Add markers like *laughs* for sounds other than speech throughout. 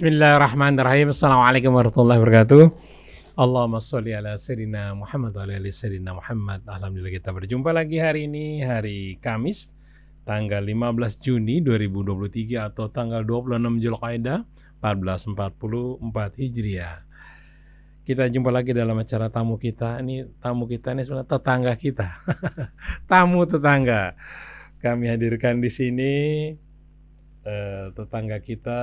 Bismillahirrahmanirrahim. Assalamualaikum warahmatullahi wabarakatuh. Allahumma sholli ala sayyidina Muhammad wa ala ali sayyidina Muhammad. Alhamdulillah kita berjumpa lagi hari ini hari Kamis tanggal 15 Juni 2023 atau tanggal 26 Zulkaidah 1444 Hijriah. Kita jumpa lagi dalam acara tamu kita. Ini tamu kita ini sebenarnya tetangga kita. *laughs* tamu tetangga. Kami hadirkan di sini eh, tetangga kita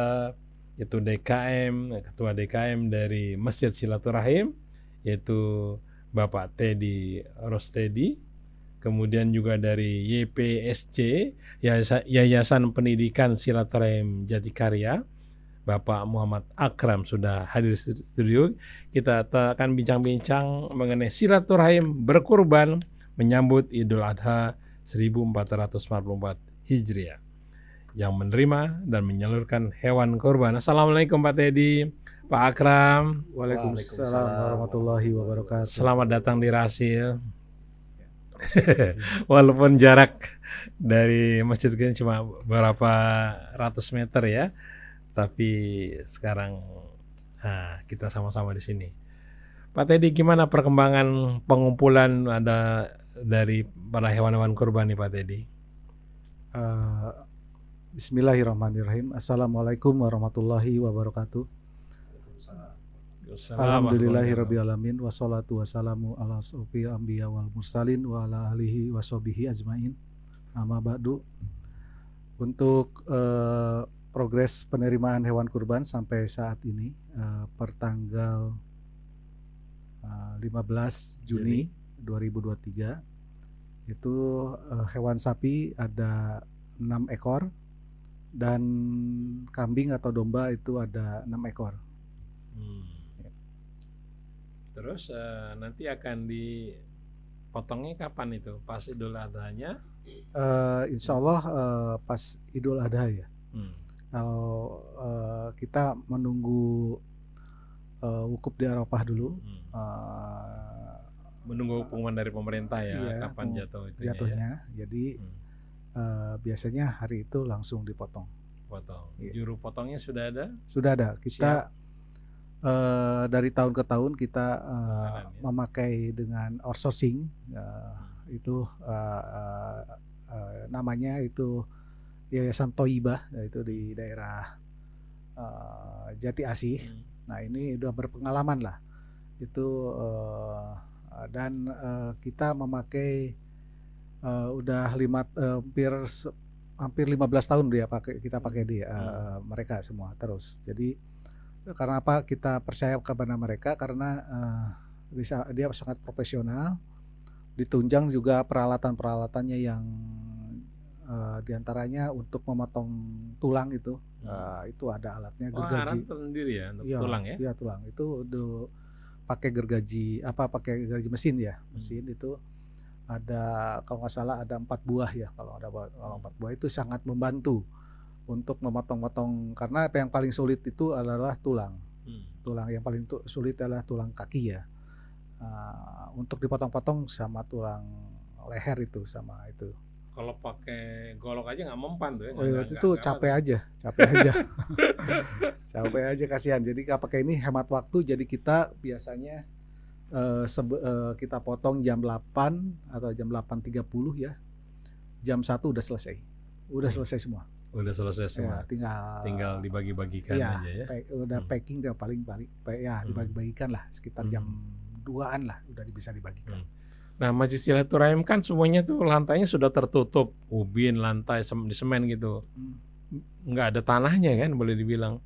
yaitu DKM ketua DKM dari Masjid Silaturahim yaitu Bapak Teddy Rostedi kemudian juga dari YPSC Yayasan Pendidikan Silaturahim Jatikarya Bapak Muhammad Akram sudah hadir di studio. Kita akan bincang-bincang mengenai silaturahim berkurban menyambut Idul Adha 1444 Hijriah yang menerima dan menyalurkan hewan kurban. Assalamualaikum Pak Teddy, Pak Akram. Waalaikumsalam, warahmatullahi wabarakatuh. Selamat datang di Rasil. *laughs* Walaupun jarak dari masjid ini cuma beberapa ratus meter ya, tapi sekarang nah, kita sama-sama di sini. Pak Teddy, gimana perkembangan pengumpulan ada dari para hewan-hewan kurban nih Pak Teddy? Ah, Bismillahirrahmanirrahim. Assalamualaikum warahmatullahi wabarakatuh. Alhamdulillahirrabbilalamin Wassalatu wassalamu ala sufi ambiya wal mursalin Wa ala alihi wa sobihi ajmain Amma ba'du Untuk uh, progres penerimaan hewan kurban sampai saat ini uh, Pertanggal uh, eh, 15 Juni, Juni 2023 Itu uh, hewan sapi ada 6 ekor dan kambing atau domba itu ada enam ekor. Hmm. Ya. Terus uh, nanti akan dipotongnya kapan itu? Pas Idul Adha-nya? Uh, insya Allah uh, pas Idul Adha ya. Hmm. Kalau uh, kita menunggu uh, wukuf di Arafah dulu. Hmm. Uh, menunggu hukuman dari pemerintah ya, iya, kapan jatuh itu? Ya. Jatuhnya, ya? jadi. Hmm Eh, biasanya hari itu langsung dipotong. Potong. Yeah. Juru potongnya sudah ada? Sudah ada. Kita uh, dari tahun ke tahun kita uh, eh, Makanan, ya? memakai dengan outsourcing uh, itu uh, uh, uh, namanya itu Yayasan Toiba ya, Itu di daerah uh, Jati Asih. Hmm. Nah ini sudah berpengalaman lah itu uh, dan uh, kita memakai uh, udah lima uh, hampir hampir 15 tahun dia pakai kita pakai di uh, hmm. Eh, mereka semua terus. Jadi karena apa kita percaya kepada mereka karena uh, bisa, dia sangat profesional, ditunjang juga peralatan-peralatannya yang uh, diantaranya untuk memotong tulang itu hmm. uh, itu ada alatnya oh, gergaji. Oh, sendiri ya untuk ya, tulang ya? Iya tulang itu udah pakai gergaji apa pakai gergaji mesin ya hmm. mesin hmm. itu ada kalau nggak salah ada empat buah ya kalau ada kalau empat buah itu sangat membantu untuk memotong-motong karena apa yang paling sulit itu adalah tulang hmm. tulang yang paling sulit adalah tulang kaki ya uh, untuk dipotong-potong sama tulang leher itu sama itu kalau pakai golok aja nggak mempan tuh ya. Oh, iya, itu tuh capek aja, capek aja. *laughs* capek aja kasihan. Jadi kalau pakai ini hemat waktu jadi kita biasanya uh, uh, kita potong jam 8 atau jam 8.30 ya. Jam 1 udah selesai. Udah selesai semua. Udah selesai semua. Ya, tinggal tinggal dibagi-bagikan ya, aja ya. Pack, udah hmm. packing udah paling paling ya hmm. dibagi-bagikan lah sekitar hmm. jam 2-an lah udah bisa dibagikan. Hmm. Nah, masjid silaturahim kan semuanya tuh lantainya sudah tertutup, ubin, lantai semen gitu. Hmm. Nggak ada tanahnya kan boleh dibilang.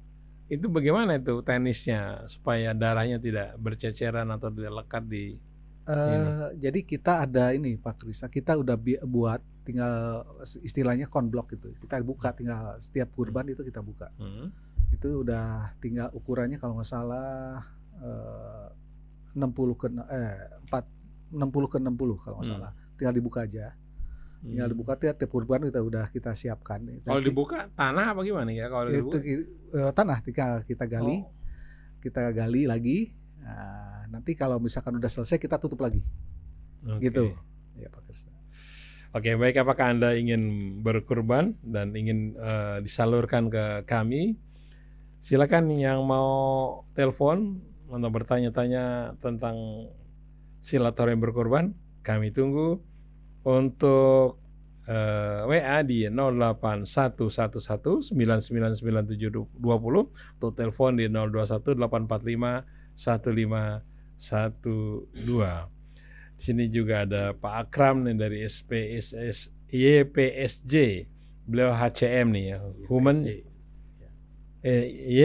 Itu bagaimana itu tenisnya supaya darahnya tidak berceceran atau tidak lekat di Uh, jadi kita ada ini Pak Krisa, kita udah buat tinggal istilahnya konblok gitu. Kita buka tinggal setiap kurban itu kita buka. Hmm. Itu udah tinggal ukurannya kalau nggak salah eh, uh, 60 ke eh 4 60 ke 60 kalau nggak hmm. salah. Tinggal dibuka aja. Tinggal hmm. dibuka ya, tiap, tiap kurban kita udah kita siapkan. Kalau dibuka tanah apa gimana ya kalau itu, dibuka? Gitu, eh, tanah tinggal kita gali. Oh. Kita gali lagi. Nah, nanti kalau misalkan udah selesai kita tutup lagi. Okay. Gitu. Ya Pak Kristen. Oke, okay, baik apakah Anda ingin berkurban dan ingin uh, disalurkan ke kami? Silakan yang mau telepon untuk bertanya-tanya tentang silaturahim berkurban, kami tunggu untuk uh, eh, WA di 081119999720 untuk telepon di 0218451512. Di sini juga ada Pak Akram nih dari SPSS YPSJ. Beliau HCM nih ya, Human eh,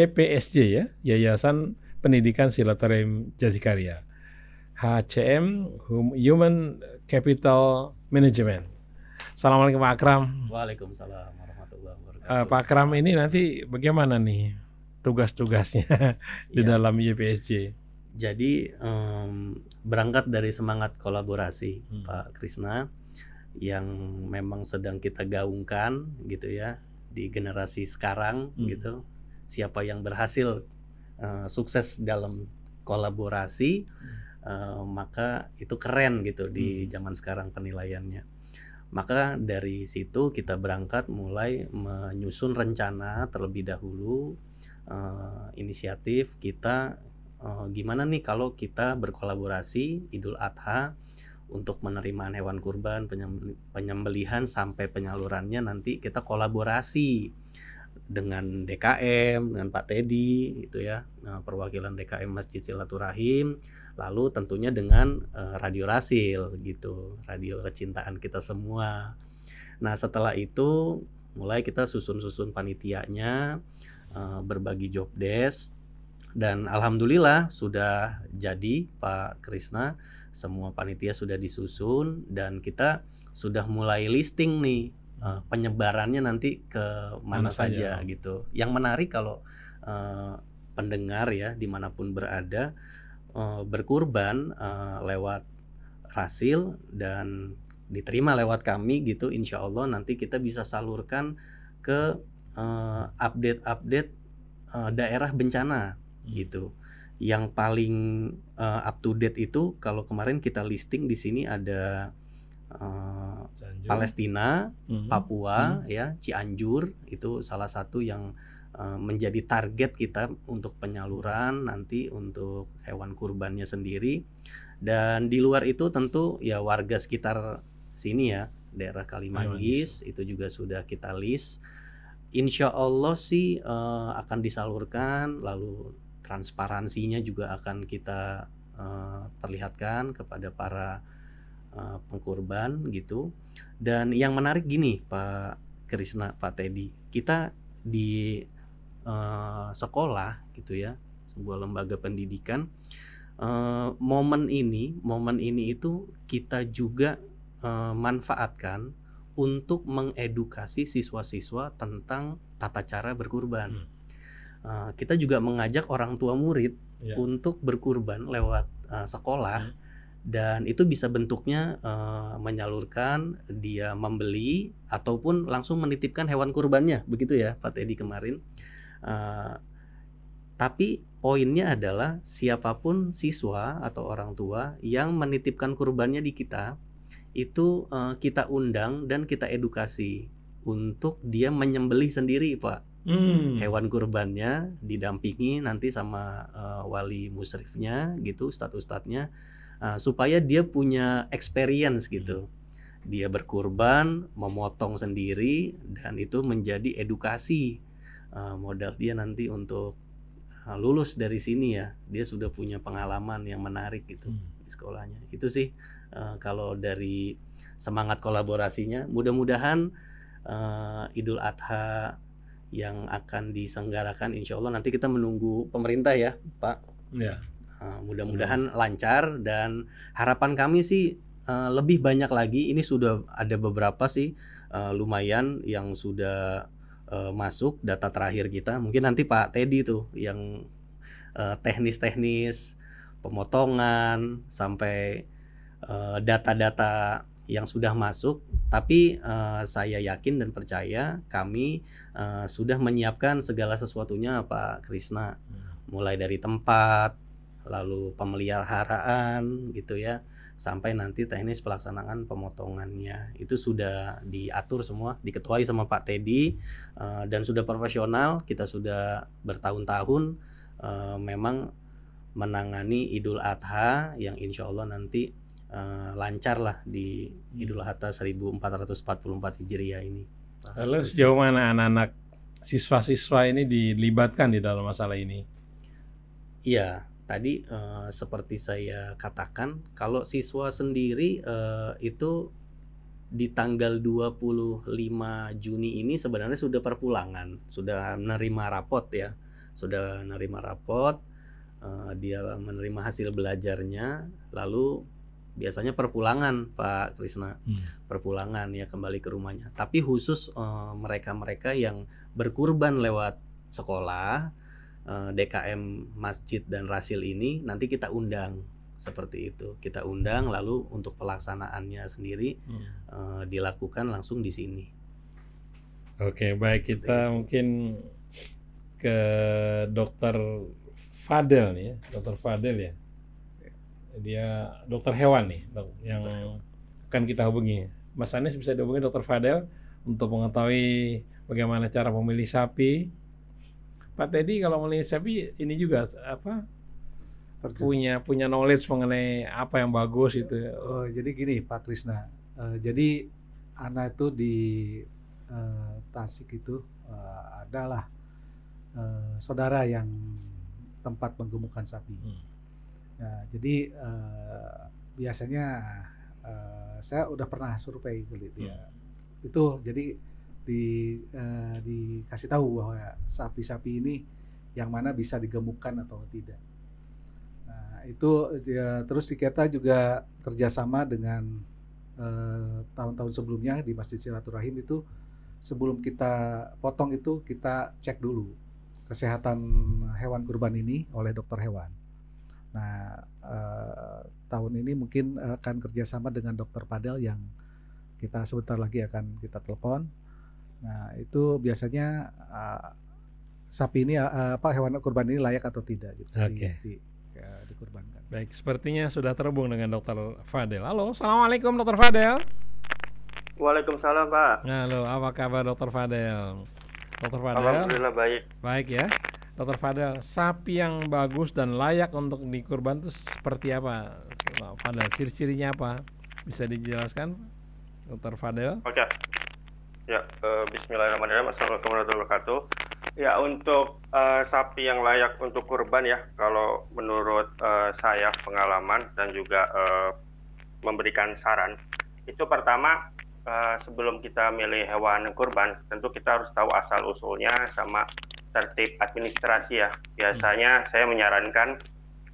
YPSJ ya, Yayasan Pendidikan Silaturahim Jatikarya. HCM Human Capital Management. Assalamualaikum Pak Akram. Waalaikumsalam warahmatullahi wabarakatuh. Uh, Pak Akram ini nanti bagaimana nih tugas-tugasnya *laughs* di ya. dalam YPSJ? Jadi um, berangkat dari semangat kolaborasi hmm. Pak Krisna yang memang sedang kita gaungkan gitu ya di generasi sekarang hmm. gitu siapa yang berhasil uh, sukses dalam kolaborasi hmm maka itu keren gitu di hmm. zaman sekarang penilaiannya. Maka dari situ kita berangkat mulai menyusun rencana terlebih dahulu uh, inisiatif kita uh, gimana nih kalau kita berkolaborasi Idul Adha untuk menerima hewan kurban penyembelihan sampai penyalurannya nanti kita kolaborasi dengan DKM dengan Pak Teddy gitu ya eh, perwakilan DKM Masjid Silaturahim lalu tentunya dengan eh, radio Rasil gitu radio kecintaan kita semua nah setelah itu mulai kita susun-susun panitianya uh, berbagi job desk dan alhamdulillah sudah jadi Pak Krisna semua panitia sudah disusun dan kita sudah mulai listing nih uh, penyebarannya nanti ke mana, mana saja, ya. gitu. Yang menarik kalau uh, pendengar ya dimanapun berada uh, berkurban uh, lewat rasil dan diterima lewat kami gitu, insya Allah nanti kita bisa salurkan ke update-update uh, daerah bencana hmm. gitu. Yang paling uh, up to date itu kalau kemarin kita listing di sini ada Palestina, hmm. Papua, hmm. ya Cianjur itu salah satu yang uh, menjadi target kita untuk penyaluran nanti untuk hewan kurbannya sendiri. Dan di luar itu tentu ya warga sekitar sini ya daerah Kalimanggis ya. itu juga sudah kita list. Insya Allah sih uh, akan disalurkan lalu transparansinya juga akan kita uh, perlihatkan kepada para pengkurban eh, pengkorban gitu. Dan yang menarik gini Pak Krisna, Pak Teddy, kita di uh, sekolah gitu ya, sebuah lembaga pendidikan, uh, momen ini, momen ini itu kita juga uh, manfaatkan untuk mengedukasi siswa-siswa tentang tata cara berkurban. Hmm. Uh, kita juga mengajak orang tua murid yeah. untuk berkurban lewat uh, sekolah. Hmm dan itu bisa bentuknya uh, menyalurkan dia membeli ataupun langsung menitipkan hewan kurbannya begitu ya Pak Teddy kemarin uh, tapi poinnya adalah siapapun siswa atau orang tua yang menitipkan kurbannya di kita itu uh, kita undang dan kita edukasi untuk dia menyembelih sendiri Pak Hmm. hewan kurbannya didampingi nanti sama uh, wali musrifnya gitu status statusnya Ah, supaya dia punya experience gitu dia berkurban memotong sendiri dan itu menjadi edukasi uh, modal dia nanti untuk ah, lulus dari sini ya dia sudah punya pengalaman yang menarik gitu hmm. di sekolahnya itu sih uh, kalau dari semangat kolaborasinya mudah-mudahan uh, Idul Adha yang akan diselenggarakan insya Allah nanti kita menunggu pemerintah ya Pak ya mudah-mudahan hmm. lancar dan harapan kami sih uh, lebih banyak lagi. Ini sudah ada beberapa sih uh, lumayan yang sudah uh, masuk data terakhir kita. Mungkin nanti Pak Teddy tuh yang teknis teknis-teknis pemotongan sampai data-data uh, yang sudah masuk, tapi uh, saya yakin dan percaya kami uh, sudah menyiapkan segala sesuatunya, Pak Krisna, hmm. mulai dari tempat, lalu pemeliharaan gitu ya sampai nanti teknis pelaksanaan pemotongannya itu sudah diatur semua diketuai sama Pak Teddy uh, dan sudah profesional kita sudah bertahun-tahun uh, memang menangani Idul Adha yang insya Allah nanti uh, lancar lah di Idul Adha 1444 Hijriah ini. Lalu sejauh mana anak-anak siswa-siswa ini dilibatkan di dalam masalah ini? Iya, tadi uh, seperti saya katakan kalau siswa sendiri uh, itu di tanggal 25 Juni ini sebenarnya sudah perpulangan, sudah menerima rapot ya. Sudah menerima rapot, uh, dia menerima hasil belajarnya lalu biasanya perpulangan Pak Krisna. Hmm. Perpulangan ya kembali ke rumahnya. Tapi khusus mereka-mereka uh, mereka yang berkurban lewat sekolah Eh, DKM masjid dan rasil ini nanti kita undang seperti itu kita undang lalu untuk pelaksanaannya sendiri hmm. uh, dilakukan langsung di sini. Oke baik seperti kita itu. mungkin ke dokter Fadel nih ya dokter Fadel ya dia dokter hewan nih dok, yang hewan. akan kita hubungi Mas Anies bisa dihubungi dokter Fadel untuk mengetahui bagaimana cara memilih sapi Pak Teddy kalau melihat sapi ini juga apa Terjun. punya punya knowledge mengenai apa yang bagus itu. Oh, jadi gini Pak Krisna. Uh, jadi anak itu di uh, Tasik itu uh, adalah uh, saudara yang tempat penggemukan sapi. Hmm. Ya, jadi uh, biasanya uh, saya udah pernah survei gitu ya. Itu jadi di uh, dikasih tahu bahwa sapi-sapi ini yang mana bisa digemukkan atau tidak. Nah, itu ya, terus kita juga kerjasama dengan eh, tahun-tahun uh, sebelumnya di Masjid Silaturahim itu sebelum kita potong itu kita cek dulu kesehatan hewan kurban ini oleh dokter hewan. Nah, uh, tahun ini mungkin akan kerjasama dengan dokter Padel yang kita sebentar lagi akan kita telepon Nah, itu biasanya uh, sapi ini uh, apa hewan kurban ini layak atau tidak gitu okay. di, di, ya, dikurbankan. Baik, sepertinya sudah terhubung dengan Dokter Fadel. Halo, assalamualaikum Dokter Fadel. Waalaikumsalam Pak. Halo, apa kabar Dokter Fadel? Dokter Fadel. Alhamdulillah baik. Baik ya. Dokter Fadel, sapi yang bagus dan layak untuk dikurban itu seperti apa? Fadel, ciri-cirinya apa? Bisa dijelaskan, Dokter Fadel? Oke. Ya, uh, bismillahirrahmanirrahim. Assalamualaikum warahmatullahi wabarakatuh. Ya, untuk uh, sapi yang layak untuk kurban ya, kalau menurut uh, saya pengalaman dan juga uh, memberikan saran, itu pertama uh, sebelum kita milih hewan kurban, tentu kita harus tahu asal usulnya sama tertib administrasi ya. Biasanya saya menyarankan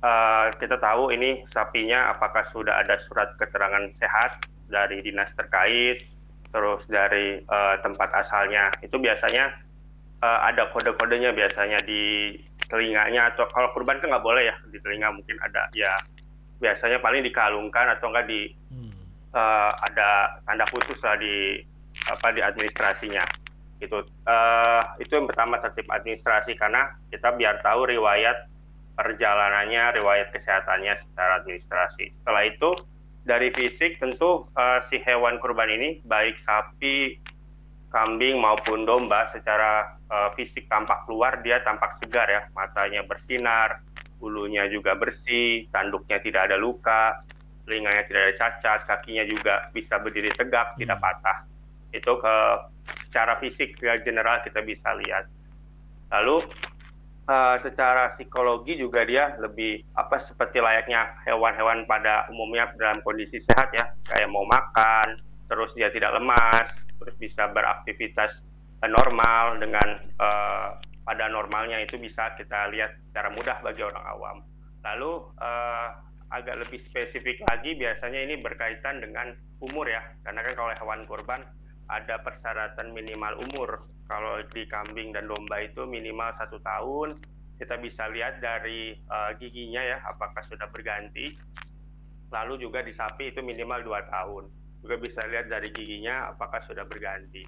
uh, kita tahu ini sapinya apakah sudah ada surat keterangan sehat dari dinas terkait terus dari uh, tempat asalnya itu biasanya uh, ada kode-kodenya biasanya di telinganya atau kalau kurban kan nggak boleh ya di telinga mungkin ada ya biasanya paling dikalungkan atau enggak di hmm. uh, ada tanda khusus lah di apa di administrasinya gitu uh, itu yang pertama tertib administrasi karena kita biar tahu riwayat perjalanannya riwayat kesehatannya secara administrasi setelah itu dari fisik tentu uh, si hewan kurban ini baik sapi, kambing maupun domba secara uh, fisik tampak luar dia tampak segar ya, matanya bersinar, bulunya juga bersih, tanduknya tidak ada luka, telinganya tidak ada cacat, kakinya juga bisa berdiri tegak, tidak hmm. patah. Itu ke eh, secara fisik ya, general kita bisa lihat. Lalu uh, secara psikologi juga dia lebih apa seperti layaknya hewan-hewan pada umumnya dalam kondisi sehat ya kayak mau makan terus dia tidak lemas terus bisa beraktivitas uh, normal dengan uh, pada normalnya itu bisa kita lihat secara mudah bagi orang awam lalu uh, agak lebih spesifik lagi biasanya ini berkaitan dengan umur ya karena kan kalau hewan kurban ada persyaratan minimal umur. Kalau di kambing dan domba itu minimal satu tahun. Kita bisa lihat dari uh, giginya ya, apakah sudah berganti. Lalu juga di sapi itu minimal dua tahun. Juga bisa lihat dari giginya apakah sudah berganti.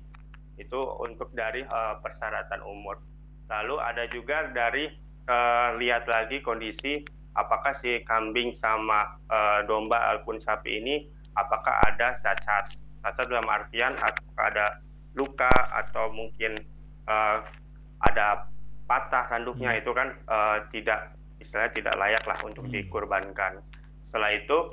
Itu untuk dari uh, persyaratan umur. Lalu ada juga dari uh, lihat lagi kondisi apakah si kambing sama uh, domba ataupun sapi ini apakah ada cacat Cacat dalam artian ada luka atau mungkin uh, ada patah tanduknya hmm. itu kan uh, tidak istilahnya tidak layak lah untuk hmm. dikurbankan. Setelah itu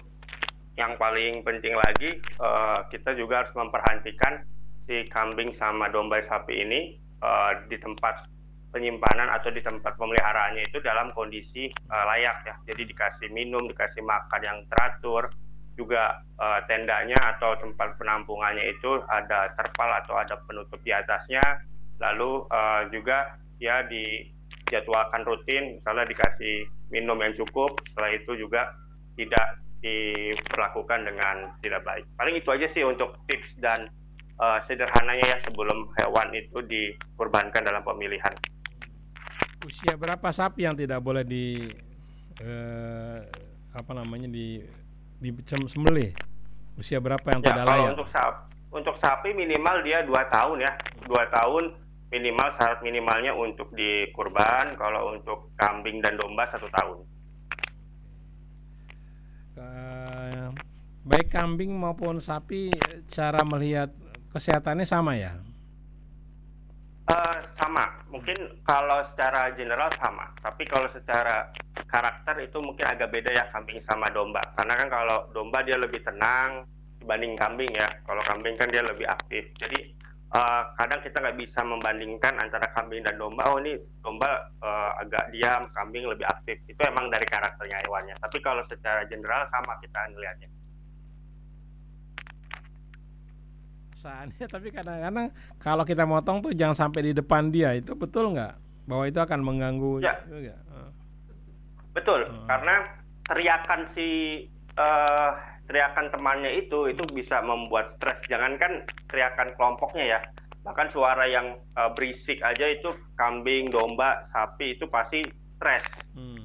yang paling penting lagi uh, kita juga harus memperhatikan si kambing sama domba sapi ini uh, di tempat penyimpanan atau di tempat pemeliharaannya itu dalam kondisi uh, layak ya. Jadi dikasih minum, dikasih makan yang teratur, juga uh, tendanya atau tempat penampungannya itu ada terpal atau ada penutup di atasnya lalu uh, juga ya dijadwalkan rutin misalnya dikasih minum yang cukup setelah itu juga tidak diperlakukan dengan tidak baik paling itu aja sih untuk tips dan uh, sederhananya ya sebelum hewan itu dikorbankan dalam pemilihan usia berapa sapi yang tidak boleh di uh, apa namanya di sembelih Usia berapa yang ya, layak? untuk sapi, untuk sapi minimal dia dua tahun ya, dua tahun minimal syarat minimalnya untuk di kurban. Kalau untuk kambing dan domba satu tahun. baik kambing maupun sapi cara melihat kesehatannya sama ya? Eh, sama, mungkin kalau secara general sama, tapi kalau secara karakter itu mungkin agak beda ya kambing sama domba. Karena kan kalau domba dia lebih tenang dibanding kambing ya. Kalau kambing kan dia lebih aktif. Jadi uh, kadang kita nggak bisa membandingkan antara kambing dan domba. Oh ini domba uh, agak diam, kambing lebih aktif. Itu emang dari karakternya hewannya. Tapi kalau secara general sama kita ngeliatnya *laughs* Ya, tapi kadang-kadang kalau kita motong tuh jangan sampai di depan dia itu betul nggak bahwa itu akan mengganggu ya. juga oh. betul hmm. karena teriakan si uh, teriakan temannya itu itu bisa membuat stres jangankan teriakan kelompoknya ya bahkan suara yang uh, berisik aja itu kambing domba sapi itu pasti stres hmm.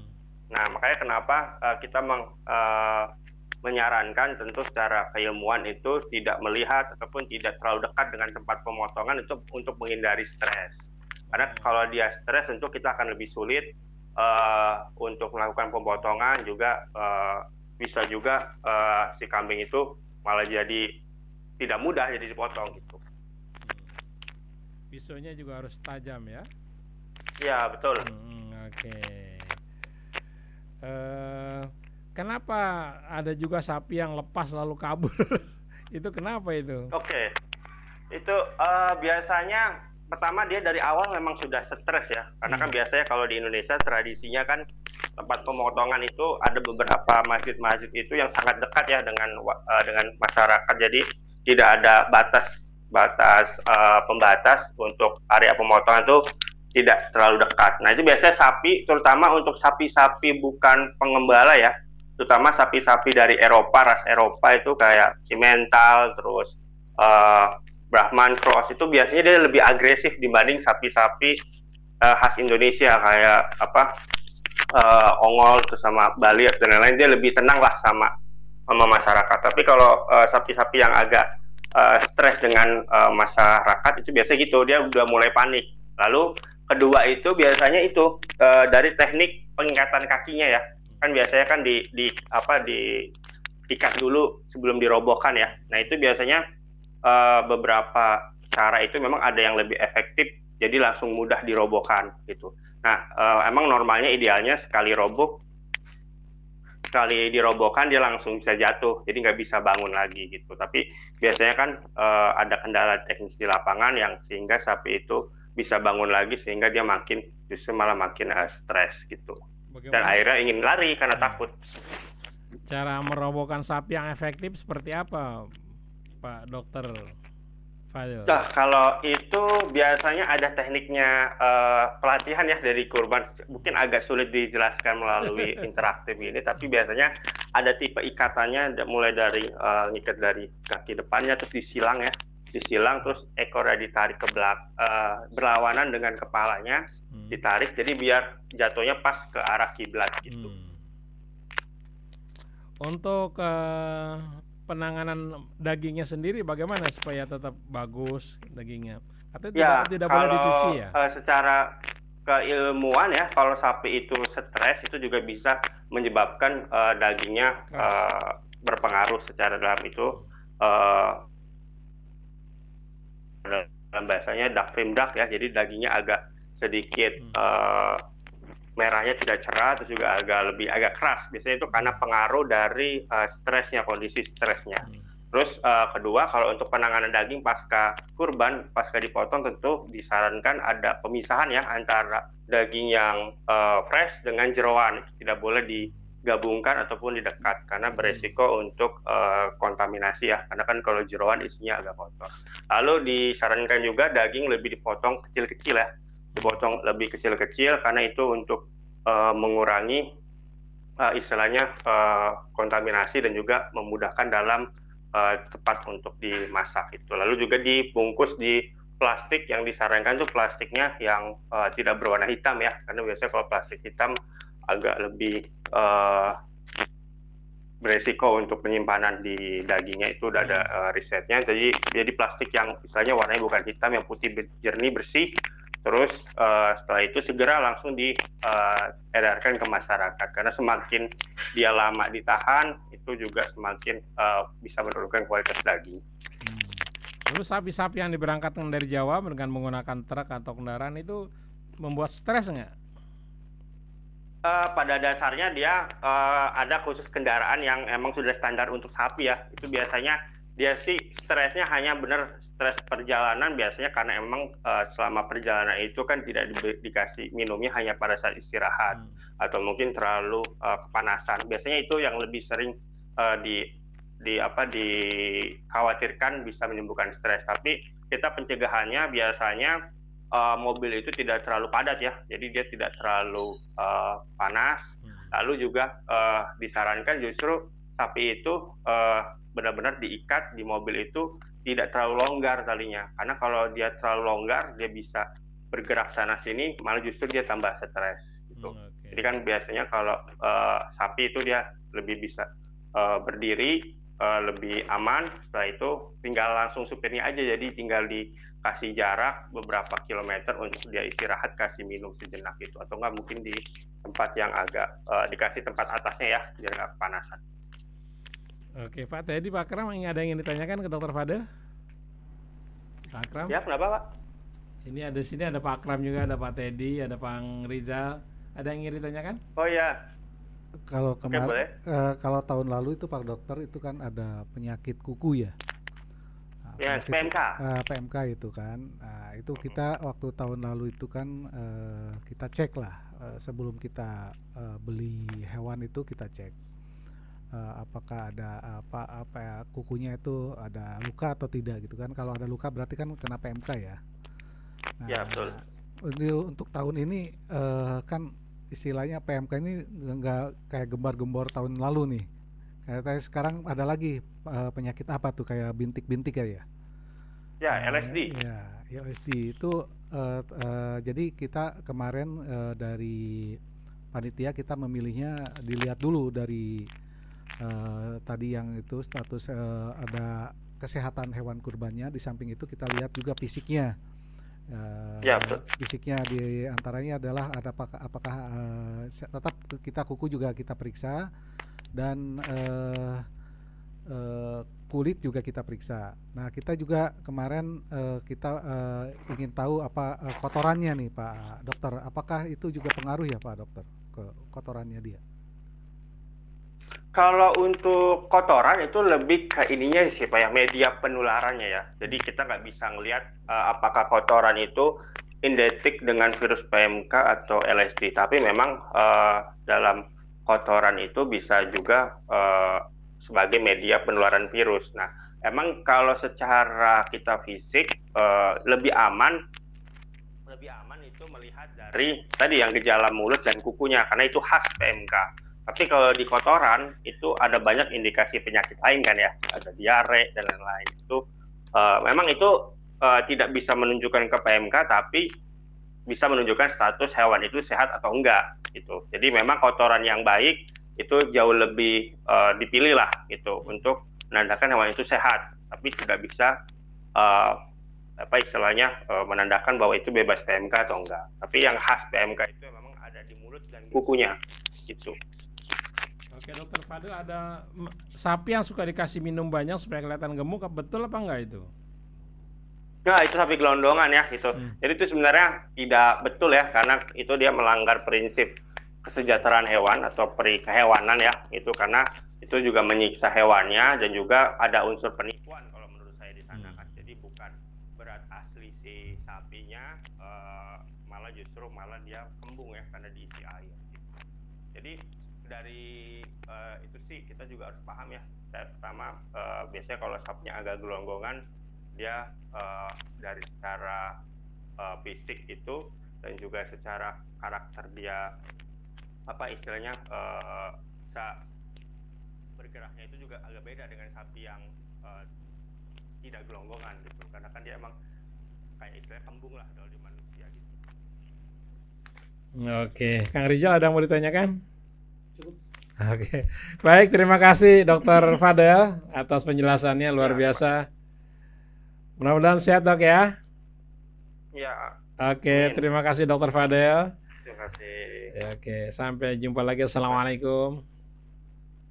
nah makanya kenapa uh, kita meng, uh, menyarankan tentu secara keilmuan itu tidak melihat ataupun tidak terlalu dekat dengan tempat pemotongan untuk untuk menghindari stres. Karena kalau dia stres tentu kita akan lebih sulit uh, untuk melakukan pemotongan juga uh, bisa juga uh, si kambing itu malah jadi tidak mudah jadi dipotong gitu. Pisaunya juga harus tajam ya. Iya, betul. Hmm, Oke. Okay. Uh, Kenapa ada juga sapi yang lepas lalu kabur? *laughs* itu kenapa itu? Oke, okay. itu uh, biasanya pertama dia dari awal memang sudah stres ya karena kan hmm. biasanya kalau di Indonesia tradisinya kan tempat pemotongan itu ada beberapa masjid-masjid itu yang sangat dekat ya dengan uh, dengan masyarakat jadi tidak ada batas batas uh, pembatas untuk area pemotongan itu tidak terlalu dekat nah itu biasanya sapi terutama untuk sapi-sapi bukan pengembala ya terutama sapi-sapi dari Eropa ras Eropa itu kayak Cimental terus uh, Brahman Cross itu biasanya dia lebih agresif dibanding sapi-sapi uh, khas Indonesia kayak apa uh, Ongol terus sama Bali dan lain-lain dia lebih tenang lah sama sama masyarakat tapi kalau sapi sapi-sapi yang agak uh, stres dengan uh, masyarakat itu biasanya gitu dia udah mulai panik lalu kedua itu biasanya itu uh, dari teknik pengikatan kakinya ya kan biasanya kan di di apa di ikat dulu sebelum dirobohkan ya. Nah itu biasanya uh, beberapa cara itu memang ada yang lebih efektif, jadi langsung mudah dirobohkan gitu. Nah uh, emang normalnya idealnya sekali roboh, sekali dirobohkan dia langsung bisa jatuh, jadi nggak bisa bangun lagi gitu. Tapi biasanya kan uh, ada kendala teknis di lapangan yang sehingga sapi itu bisa bangun lagi sehingga dia makin justru malah makin uh, stres gitu. Bagaimana? Dan akhirnya ingin lari karena hmm. takut. Cara merobohkan sapi yang efektif seperti apa, Pak Dokter Nah, kalau itu biasanya ada tekniknya uh, pelatihan ya dari kurban. Mungkin agak sulit dijelaskan melalui *laughs* interaktif ini, tapi biasanya ada tipe ikatannya mulai dari uh, ngikat dari kaki depannya terus disilang ya disilang terus ekornya ditarik ke belak uh, berlawanan dengan kepalanya ditarik jadi biar jatuhnya pas ke arah kiblat gitu. Hmm. Untuk uh, penanganan dagingnya sendiri bagaimana supaya tetap bagus dagingnya? Atau ya, tidak, tidak kalau, boleh dicuci ya? Uh, secara keilmuan ya kalau sapi itu stres itu juga bisa menyebabkan uh, dagingnya uh, berpengaruh secara dalam itu uh, dalam bahasanya duck cream duck ya jadi dagingnya agak sedikit uh, merahnya tidak cerah terus juga agak lebih agak keras biasanya itu karena pengaruh dari uh, stresnya kondisi stresnya hmm. terus uh, kedua kalau untuk penanganan daging pasca kurban pasca dipotong tentu disarankan ada pemisahan ya antara daging yang uh, fresh dengan jeroan tidak boleh digabungkan ataupun didekat karena hmm. beresiko untuk uh, kontaminasi ya karena kan kalau jeroan isinya agak kotor lalu disarankan juga daging lebih dipotong kecil-kecil ya dipotong lebih kecil-kecil karena itu untuk uh, mengurangi uh, istilahnya uh, kontaminasi dan juga memudahkan dalam uh, tepat untuk dimasak itu. Lalu juga dibungkus di plastik yang disarankan tuh plastiknya yang uh, tidak berwarna hitam ya, karena biasanya kalau plastik hitam agak lebih uh, beresiko untuk penyimpanan di dagingnya itu udah ada uh, risetnya. Jadi jadi plastik yang istilahnya warnanya bukan hitam, yang putih jernih bersih Terus uh, setelah itu segera langsung diedarkan eh, uh, ke masyarakat karena semakin dia lama ditahan itu juga semakin uh, bisa menurunkan kualitas daging. Hmm. Terus sapi-sapi yang diberangkatkan dari Jawa dengan menggunakan truk atau kendaraan itu membuat stres nggak? pada dasarnya dia uh, ada khusus kendaraan yang emang sudah standar untuk sapi ya. Itu biasanya dia sih stresnya hanya benar stres perjalanan biasanya karena emang uh, selama perjalanan itu kan tidak di, dikasih minumnya hanya pada saat istirahat hmm. atau mungkin terlalu uh, kepanasan biasanya itu yang lebih sering uh, di di apa dikhawatirkan bisa menimbulkan stres tapi kita pencegahannya biasanya uh, mobil itu tidak terlalu padat ya jadi dia tidak terlalu uh, panas hmm. lalu juga uh, disarankan justru sapi itu uh, benar-benar diikat di mobil itu tidak terlalu longgar talinya. Karena kalau dia terlalu longgar, dia bisa bergerak sana sini, malah justru dia tambah stres. Gitu. Hmm, okay. Jadi kan biasanya kalau uh, sapi itu dia lebih bisa uh, berdiri, uh, lebih aman. Setelah itu tinggal langsung supirnya aja, jadi tinggal dikasih jarak beberapa kilometer untuk dia istirahat, kasih minum sejenak itu atau enggak mungkin di tempat yang agak uh, dikasih tempat atasnya ya, biar panasan Oke. Oke Pak Teddy, Pak Kram ada yang ingin ditanyakan ke Dokter Fadel? Pak Kram? Ya, kenapa Pak? Ini ada sini ada Pak Kram juga, ada Pak Teddy, ada Pak Rizal. Ada yang ingin ditanyakan? Oh ya. Kalau kemarin, uh, eh, kalau tahun lalu itu Pak Dokter itu kan ada penyakit kuku ya. Nah, ya, PMK. Uh, eh, PMK itu kan, nah, itu kita waktu tahun lalu itu kan uh, kita cek lah uh, sebelum kita uh, beli hewan itu kita cek uh, apakah ada apa apa ya, kukunya itu ada luka atau tidak gitu kan kalau ada luka berarti kan kena PMK ya nah, ya betul ini untuk tahun ini uh, kan istilahnya PMK ini nggak kayak gembar-gembor tahun lalu nih kayak sekarang ada lagi uh, penyakit apa tuh kayak bintik-bintik ya ya Ya, LSD. Ya, ya LSD itu uh, uh, jadi kita kemarin uh, dari panitia kita memilihnya dilihat dulu dari uh, tadi yang itu status uh, ada kesehatan hewan kurbannya di samping itu kita lihat juga fisiknya uh, ya, betul. fisiknya di antaranya adalah ada apakah, apakah uh, tetap kita kuku juga kita periksa dan uh, uh, kulit juga kita periksa. Nah kita juga kemarin uh, kita uh, ingin tahu apa uh, kotorannya nih Pak Dokter, apakah itu juga pengaruh ya Pak Dokter ke kotorannya dia? Kalau untuk kotoran itu lebih ke ininya sih Pak ya, media penularannya ya. Jadi kita nggak bisa ngelihat uh, apakah kotoran itu identik dengan virus PMK atau LSD. Tapi memang uh, dalam kotoran itu bisa juga uh, sebagai media penularan virus. Nah, emang kalau secara kita fisik uh, lebih aman lebih aman itu melihat dari tadi yang gejala mulut dan kukunya karena itu khas PMK tapi kalau di kotoran itu ada banyak indikasi penyakit lain kan ya, ada diare dan lain-lain. Itu uh, memang itu uh, tidak bisa menunjukkan ke PMK tapi bisa menunjukkan status hewan itu sehat atau enggak gitu. Jadi memang kotoran yang baik itu jauh lebih uh, dipilih lah gitu untuk menandakan hewan itu sehat, tapi tidak bisa uh, apa istilahnya uh, menandakan bahwa itu bebas PMK atau enggak. Tapi yang khas PMK itu memang ada di mulut dan kukunya gitu. Oke, dokter Fadil ada sapi yang suka dikasih minum banyak supaya kelihatan gemuk, betul apa enggak itu? Nah, itu sapi gelondongan ya itu. Hmm. Jadi itu sebenarnya tidak betul ya karena itu dia melanggar prinsip kesejahteraan hewan atau peri kehewanan ya itu karena itu juga menyiksa hewannya dan juga ada unsur penipuan kalau menurut saya di sana hmm. kan. Jadi bukan berat asli si sapinya uh, malah justru malah dia kembung ya karena diisi air. Gitu. Jadi dari uh, itu sih kita juga harus paham ya. Saya pertama uh, biasanya kalau sapnya agak gelonggongan dia uh, dari secara uh, fisik itu dan juga secara karakter dia apa istilahnya uh, bisa bergeraknya itu juga agak beda dengan sapi yang uh, tidak gelonggongan gitu karena kan dia emang kayak istilah kembung lah kalau di manusia gitu. Oke, Kang Rizal ada yang mau ditanyakan? Oke, baik terima kasih Dokter Fadel atas penjelasannya luar ya, biasa. Mudah-mudahan sehat dok ya. Ya. Oke, Amin. terima kasih Dokter Fadel. Terima kasih. oke, sampai jumpa lagi. Assalamualaikum.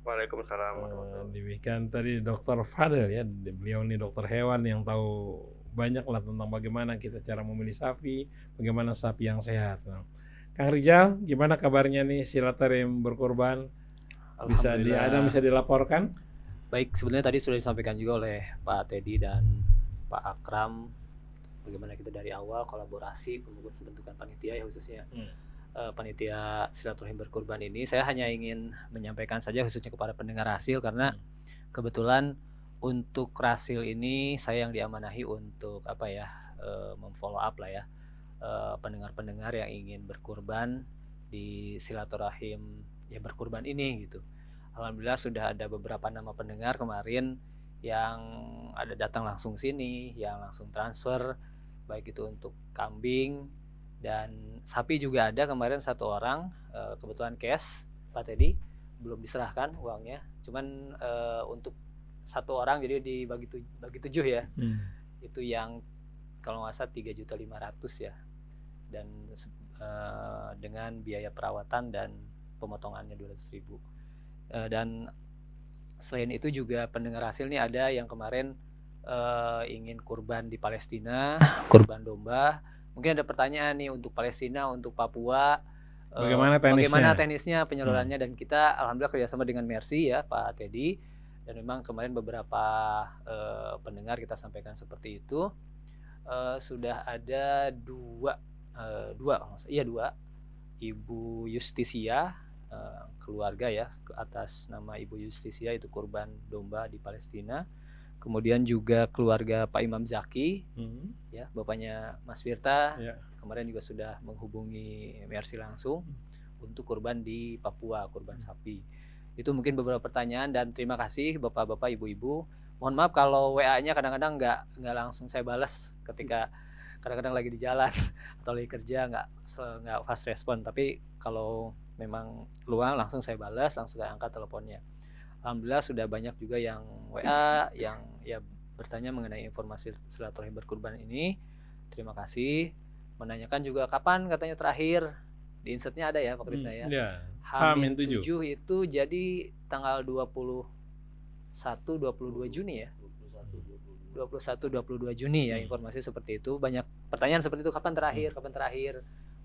Waalaikumsalam. Eh, demikian tadi Dokter Fadel ya, beliau ini dokter hewan yang tahu banyak lah tentang bagaimana kita cara memilih sapi, bagaimana sapi yang sehat. Nah, Kang Rijal, gimana kabarnya nih silaturahim berkorban? bisa di ada bisa dilaporkan. Baik, sebenarnya tadi sudah disampaikan juga oleh Pak Teddy dan Pak Akram bagaimana kita dari awal kolaborasi pembentukan panitia ya khususnya hmm. uh, panitia silaturahim berkurban ini. Saya hanya ingin menyampaikan saja khususnya kepada pendengar hasil karena hmm. kebetulan untuk rasil ini saya yang diamanahi untuk apa ya uh, memfollow up lah ya eh, pendengar-pendengar uh, yang ingin berkurban di silaturahim ya berkurban ini gitu. Alhamdulillah sudah ada beberapa nama pendengar kemarin yang ada datang langsung sini, yang langsung transfer baik itu untuk kambing dan sapi juga ada kemarin satu orang eh, kebetulan cash Pak Teddy belum diserahkan uangnya, cuman eh, untuk satu orang jadi dibagi tujuh, bagi tujuh ya. Hmm. Itu yang kalau nggak salah tiga juta lima ratus ya dan eh, dengan biaya perawatan dan pemotongannya 200 ribu uh, dan selain itu juga pendengar hasil nih ada yang kemarin uh, ingin kurban di Palestina *coughs* kurban domba mungkin ada pertanyaan nih untuk Palestina untuk Papua eh, bagaimana teknisnya bagaimana tenisnya penyalurannya hmm. dan kita alhamdulillah kerjasama dengan Mercy ya Pak Teddy dan memang kemarin beberapa uh, pendengar kita sampaikan seperti itu uh, sudah ada dua uh, dua iya dua Ibu Justisia Eh, keluarga ya ke atas nama Ibu Justisia itu kurban domba di Palestina. Kemudian juga keluarga Pak Imam Zaki, hmm. ya bapaknya Mas Wirta yeah. kemarin juga sudah menghubungi Mersi langsung hmm. untuk kurban di Papua, kurban hmm. sapi. Itu mungkin beberapa pertanyaan dan terima kasih bapak-bapak, ibu-ibu. Mohon maaf kalau WA-nya kadang-kadang nggak nggak langsung saya balas ketika kadang-kadang lagi di jalan *laughs* atau lagi kerja nggak nggak fast respon. Tapi kalau memang luang langsung saya balas langsung saya angkat teleponnya alhamdulillah sudah banyak juga yang WA yang ya bertanya mengenai informasi silaturahim berkurban ini terima kasih menanyakan juga kapan katanya terakhir di insertnya ada ya Pak Krisna hmm, ya. Yeah. Hamin tujuh itu jadi tanggal 21 22 Juni ya. 21 22 Juni ya hmm. informasi seperti itu. Banyak pertanyaan seperti itu kapan terakhir? Hmm. Kapan terakhir?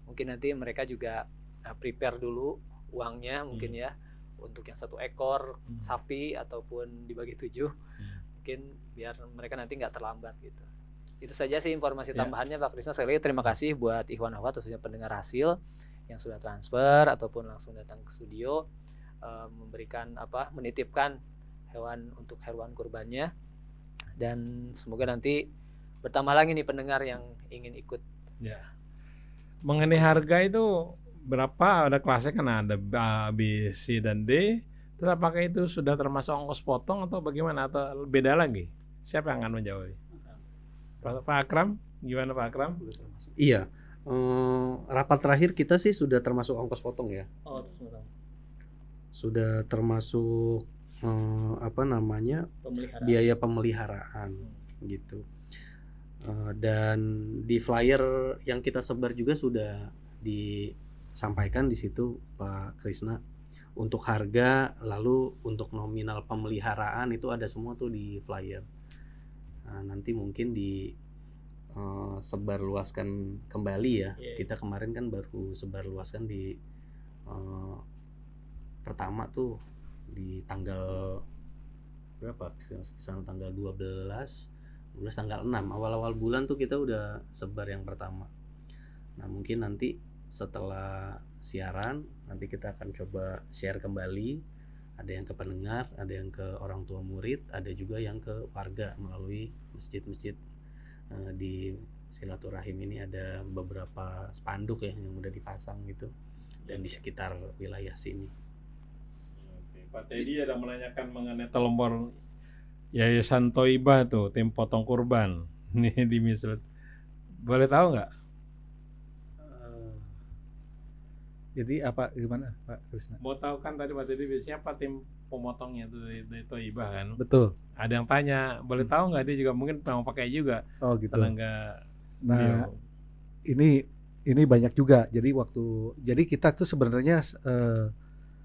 Mungkin nanti mereka juga Eh, prepare dulu uangnya hmm. mungkin ya untuk yang satu ekor hmm. sapi ataupun dibagi tujuh hmm. mungkin biar mereka nanti nggak terlambat gitu itu saja sih informasi yeah. tambahannya Pak Krisna sekali lagi terima kasih buat Ikhwan Awat khususnya pendengar hasil yang sudah transfer ataupun langsung datang ke studio uh, memberikan apa menitipkan hewan untuk hewan kurbannya dan semoga nanti bertambah lagi nih pendengar yang ingin ikut ya mengenai harga itu berapa ada kelasnya kan ada A, B, C dan D. Terus apakah itu sudah termasuk ongkos potong atau bagaimana atau beda lagi? Siapa yang akan menjawab? Pak, Akram, gimana Pak Akram? Iya, Uh, rapat terakhir kita sih sudah termasuk ongkos potong ya. Oh, sudah. termasuk uh, apa namanya pemeliharaan. biaya pemeliharaan hmm. gitu. Uh, dan di flyer yang kita sebar juga sudah di sampaikan di situ Pak Krisna untuk harga lalu untuk nominal pemeliharaan itu ada semua tuh di flyer nah, nanti mungkin di uh, eh, luaskan kembali ya yeah. kita kemarin kan baru sebarluaskan di uh, pertama tuh di tanggal berapa kisaran tanggal 12 12 tanggal 6 awal-awal bulan tuh kita udah sebar yang pertama nah mungkin nanti setelah siaran nanti kita akan coba share kembali ada yang ke pendengar ada yang ke orang tua murid ada juga yang ke warga melalui masjid-masjid eh, di silaturahim ini ada beberapa spanduk ya yang udah dipasang gitu dan di sekitar wilayah sini. Oke. Pak Teddy ada menanyakan mengenai telomor Yayasan Toiba tuh tim potong kurban *laughs* nih di misal Boleh tahu nggak? Jadi apa gimana Pak Krisna? Mau tahu kan tadi Pak biasanya apa tim pemotongnya itu dari Toibah kan? Betul. Ada yang tanya, boleh hmm. tahu nggak dia juga mungkin mau pakai juga oh, gitu. tenaga. Nah, bio. ini ini banyak juga. Jadi waktu jadi kita tuh sebenarnya eh,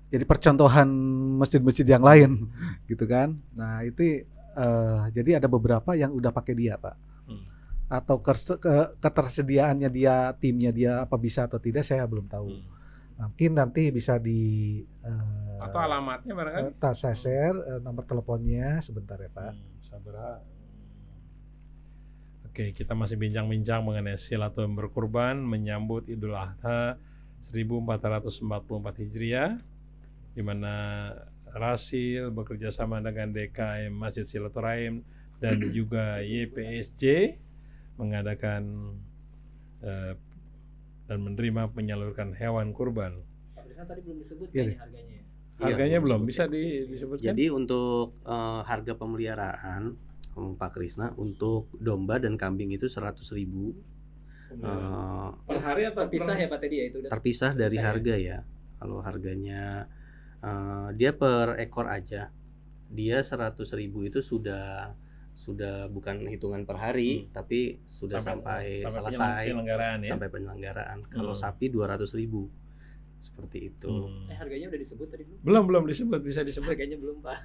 jadi percontohan masjid-masjid yang lain *laughs* gitu kan. Nah, itu eh, jadi ada beberapa yang udah pakai dia, Pak. Hmm. Atau ketersediaannya dia, timnya dia apa bisa atau tidak saya belum tahu. Hmm mungkin nanti bisa di uh, atau alamatnya barangkali uh, eh, saya share uh, nomor teleponnya sebentar ya pak hmm, Oke, kita masih bincang-bincang mengenai silaturahim berkurban menyambut Idul Adha 1444 Hijriah di mana Rasil bekerja sama dengan DKM Masjid Silaturahim dan juga YPSJ mengadakan eh, dan menerima penyalurkan hewan kurban. Pak tadi belum disebut iya, iya. harganya Harganya ya, belum bisa di, disebutkan. Jadi untuk uh, harga pemeliharaan um, Pak Krisna untuk domba dan kambing itu 100.000 ribu uh, per hari atau terpisah ya Pak Teddy ya itu udah terpisah dari terpisah ya? harga ya. ya. Kalau harganya uh, dia per ekor aja. Dia 100.000 itu sudah sudah bukan hitungan per hari hmm. tapi sudah sampai, sampai, sampai selesai penyelenggaraan, ya? sampai penyelenggaraan hmm. kalau sapi dua ratus ribu seperti itu hmm. eh, harganya udah disebut tadi belum belum belum disebut bisa disebut kayaknya belum pak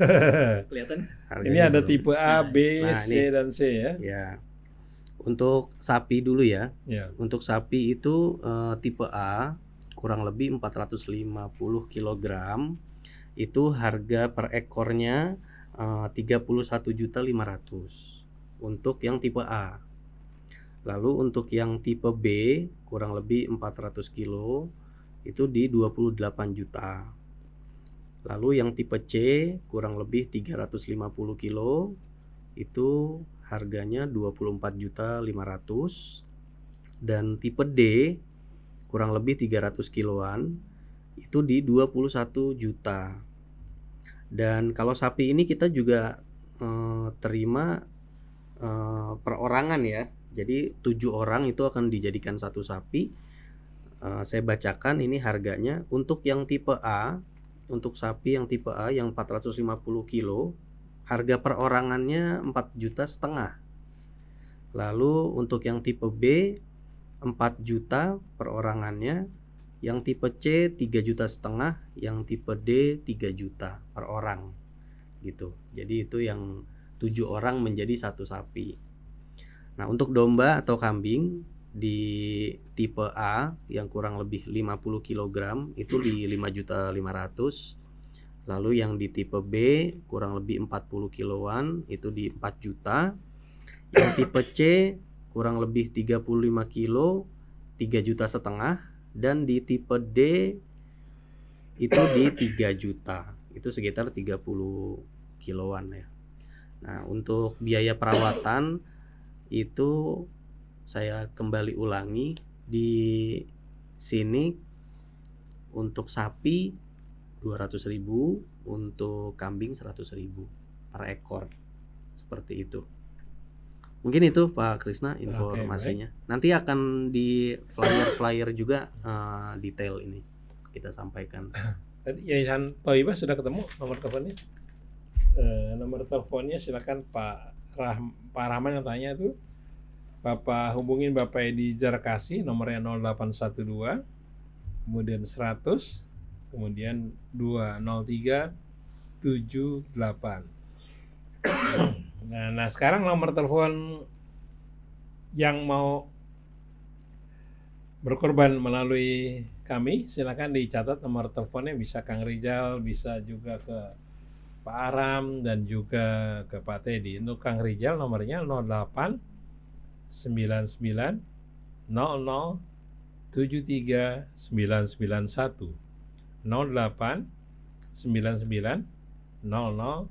*laughs* kelihatan harganya ini ada belum. tipe A nah, B nah, C ini, dan C ya ya untuk sapi dulu ya, ya. untuk sapi itu uh, tipe A kurang lebih 450 kg itu harga per ekornya Eh, juta uh, 31.500 untuk yang tipe A. Lalu untuk yang tipe B kurang lebih 400 kilo itu di 28 juta. Lalu yang tipe C kurang lebih 350 kilo itu harganya 24 juta 500 dan tipe D kurang lebih 300 kiloan itu di 21 juta dan kalau sapi ini kita juga uh, terima uh, perorangan ya. Jadi tujuh orang itu akan dijadikan satu sapi. uh, saya bacakan ini harganya untuk yang tipe A, untuk sapi yang tipe A yang 450 kilo, harga perorangannya 4 juta setengah. Lalu untuk yang tipe B 4 juta perorangannya yang tipe C 3 juta setengah, yang tipe D 3 juta per orang gitu. Jadi itu yang tujuh orang menjadi satu sapi. Nah, untuk domba atau kambing di tipe A yang kurang lebih 50 kg itu di 5 juta 500 Lalu yang di tipe B kurang lebih 40 kiloan itu di 4 juta. Yang tipe C kurang lebih 35 kilo 3 juta setengah dan di tipe D itu di 3 juta. Itu sekitar 30 kiloan ya. Nah, untuk biaya perawatan itu saya kembali ulangi di sini untuk sapi 200.000, untuk kambing 100.000 per ekor. Seperti itu. Mungkin itu Pak Krisna informasinya. Okay, Nanti akan di flyer-flyer juga uh, detail ini kita sampaikan. *laughs* Tadi Yayasan Toiba sudah ketemu nomor teleponnya? Uh, nomor teleponnya silakan Pak Rah Pak Rahman yang tanya itu Bapak hubungin Bapak Edi Jarkasi nomornya 0812 kemudian 100 kemudian 203 78 Nah, nah sekarang nomor telepon yang mau berkorban melalui kami silakan dicatat nomor teleponnya bisa Kang Rijal, bisa juga ke Pak Aram dan juga ke Pak Teddy. Untuk Kang Rijal nomornya 08 99 00 73 991 08 99 00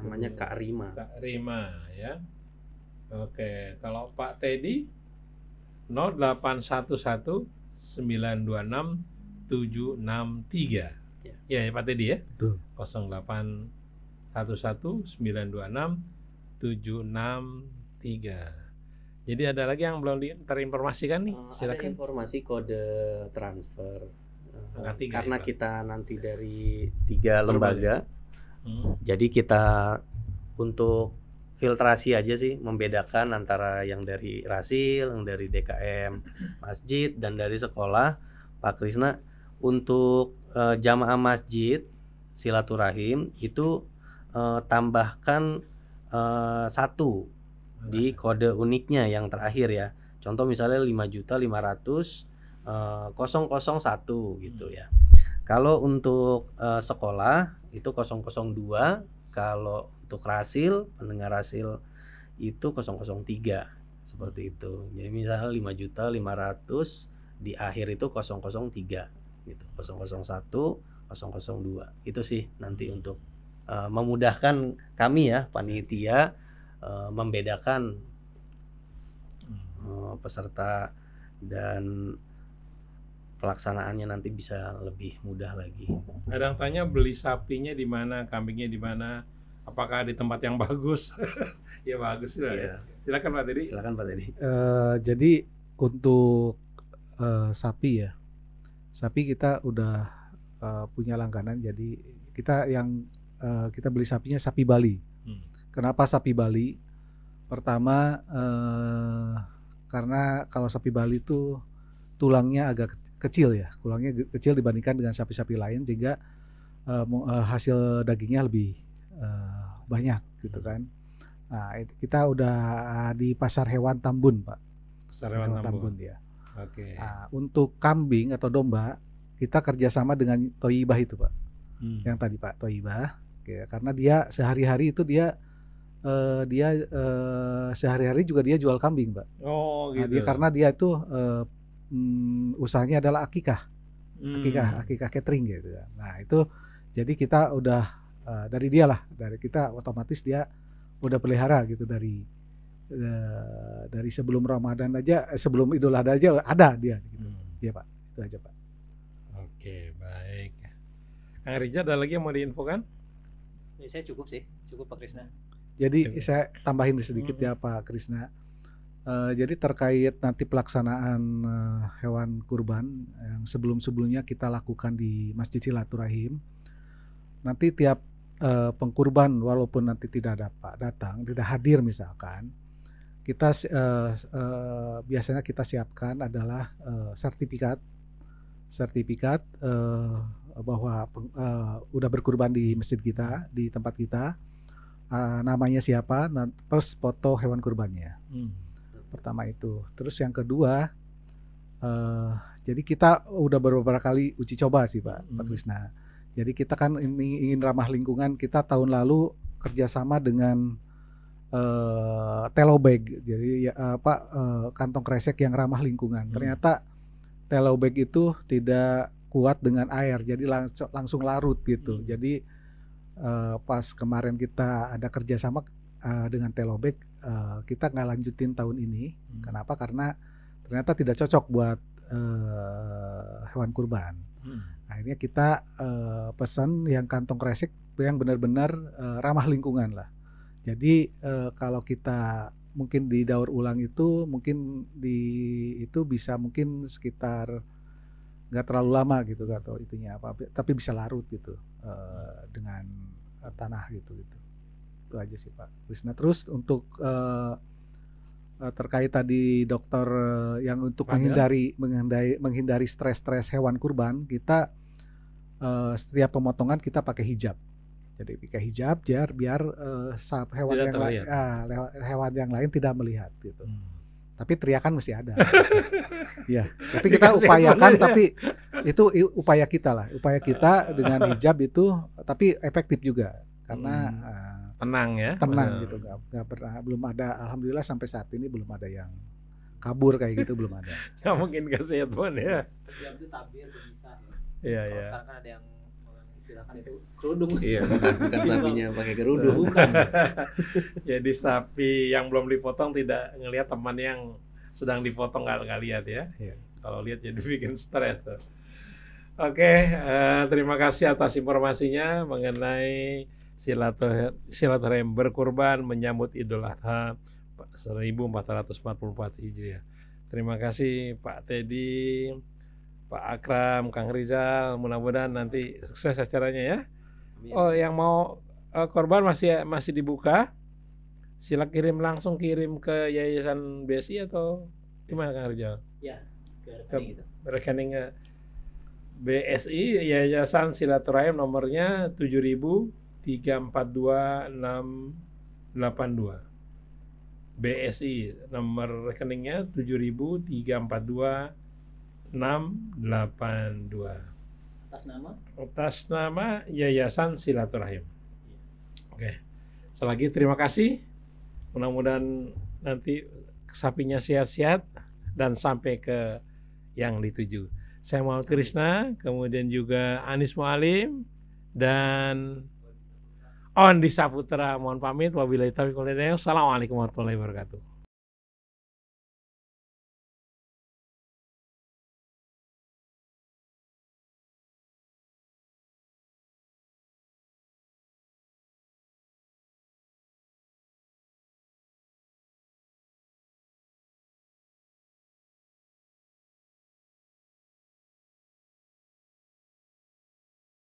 namanya Kak Rima. Kak Rima ya. Oke, kalau Pak Teddy 0811 926 763. Ya, ya, ya Pak Teddy ya. Betul. 0811 926 763. Jadi ada lagi yang belum terinformasikan nih? Eh, Silakan. Ada informasi kode transfer. Eh, tiga, ya, karena ya, kita nanti dari tiga lembaga. lembaga Hmm. Jadi kita untuk filtrasi aja sih membedakan antara yang dari rasil, yang dari DKM *clears throat* masjid dan dari sekolah. Pak Krisna untuk e, jamaah masjid silaturahim itu e, tambahkan e, satu iya, di kode uniknya yang terakhir ya. Contoh misalnya 5 juta 500 001 gitu hmm. ya. Kalau untuk sekolah itu 002 kalau untuk rasil pendengar rasil itu 003 seperti itu jadi misalnya 5 juta 500 di akhir itu 003 gitu 001 002 itu sih nanti untuk uh, memudahkan kami ya panitia uh, membedakan uh, peserta dan pelaksanaannya nanti bisa lebih mudah lagi. Kadang tanya beli sapinya di mana, kambingnya di mana, apakah di tempat yang bagus? *laughs* ya bagus lah. Ya. Iya. Silakan Pak Tedi. Silakan Pak Tedi. Uh, eh, jadi untuk uh, sapi ya, sapi kita udah uh, punya langganan. Jadi kita yang uh, kita beli sapinya sapi Bali. Hmm. Kenapa sapi Bali? Pertama uh, karena kalau sapi Bali itu tulangnya agak kecil ya, tulangnya kecil dibandingkan dengan sapi-sapi lain sehingga uh, hasil dagingnya lebih uh, banyak gitu kan. Nah, kita udah di pasar hewan Tambun, Pak. Pasar hewan, hewan Tambun. Tambun ya. Oke. Okay. Nah, untuk kambing atau domba kita kerjasama dengan Toyibah itu, Pak. Hmm. Yang tadi Pak Toyibah, ya, karena dia sehari-hari itu dia uh, dia uh, sehari-hari juga dia jual kambing, Pak. Oh, gitu. Nah, dia, gitu. karena dia itu uh, hmm, usahanya adalah akikah hmm. akikah akikah catering gitu kan. nah itu jadi kita udah uh, dari dia lah dari kita otomatis dia udah pelihara gitu dari uh, dari sebelum Ramadan aja eh, sebelum Idul Adha aja ada dia gitu hmm. dia pak itu aja pak oke baik Kang Rija ada lagi yang mau diinfokan ya, saya cukup sih cukup Pak Krisna jadi cukup. saya tambahin sedikit hmm. ya Pak Krisna Eh, jadi terkait nanti pelaksanaan uh, hewan kurban yang sebelum-sebelumnya kita lakukan di Masjid Silaturahim. Nanti tiap uh, pengkurban walaupun nanti tidak dapat datang, tidak hadir misalkan, kita uh, uh, biasanya kita siapkan adalah uh, sertifikat sertifikat uh, bahwa peng, uh, udah berkurban di masjid kita, di tempat kita. Uh, namanya siapa, terus foto hewan kurbannya. Hmm pertama itu. Terus yang kedua, uh, jadi kita udah beberapa kali uji coba sih Pak, hmm. Pak Krisna. Jadi kita kan ini ingin ramah lingkungan. Kita tahun lalu kerjasama dengan uh, eh, telobag, jadi ya, apa uh, kantong kresek yang ramah lingkungan. Hmm. Ternyata telobag itu tidak kuat dengan air, jadi langsung langsung larut gitu. Hmm. Jadi uh, pas kemarin kita ada kerjasama uh, dengan telobag Eh, kita nggak lanjutin tahun ini. Hmm. Kenapa? Karena ternyata tidak cocok buat uh, hewan kurban. Hmm. Akhirnya kita uh, pesan yang kantong kresek yang benar-benar uh, ramah lingkungan lah. Jadi uh, kalau kita mungkin di daur ulang itu mungkin di itu bisa mungkin sekitar nggak terlalu lama gitu atau itunya apa tapi bisa larut gitu uh, dengan tanah gitu gitu itu aja sih Pak Krisna terus untuk uh, terkait tadi dokter eh, yang untuk Pada. menghindari menghindari menghindari stres-stres hewan kurban kita uh, setiap pemotongan kita pakai hijab jadi pakai hijab biar biar uh, hewan tidak yang lain uh, ah, hewan yang lain tidak melihat gitu hmm. tapi teriakan mesti ada *laughs* ya tapi kita Dikasih upayakan ya. tapi itu upaya kita lah upaya kita dengan hijab itu tapi efektif juga karena hmm. Ah, tenang ya tenang gitu nggak nggak pernah belum ada alhamdulillah sampai saat ini belum ada yang kabur kayak gitu belum ada *laughs* nggak mungkin kasihan Tuhan ya jam iya, itu tabir bisa ya. iya iya sekarang kan ada yang silakan itu kerudung iya bukan, *laughs* sapinya pakai kerudung bukan *laughs* jadi sapi yang belum dipotong tidak ngelihat teman yang sedang dipotong nggak nggak lihat ya iya. kalau lihat jadi bikin stres tuh Oke, eh, terima kasih atas informasinya mengenai silaturahim berkurban menyambut Idul Adha 1444 Hijriah. Terima kasih Pak Teddy, Pak Akram, Kang Rizal. Mudah-mudahan nanti sukses acaranya ya. Oh, yang mau uh, eh, korban masih masih dibuka. Sila kirim langsung kirim ke Yayasan BSI atau gimana Kang Rizal? Ya, ke rekening gitu. rekening eh, BSI Yayasan Silaturahim nomornya 7000 342682. BSI nomor rekeningnya 7342682. Atas nama? Atas nama Yayasan Silaturahim. Iya. Oke. Selagi terima kasih. Mudah-mudahan nanti sapinya sehat-sehat dan sampai ke yang dituju. Saya Muhammad Krisna kemudian juga Anis Mualim dan Ondi Saputra mohon pamit wabillahi taufiq Assalamualaikum warahmatullahi wabarakatuh.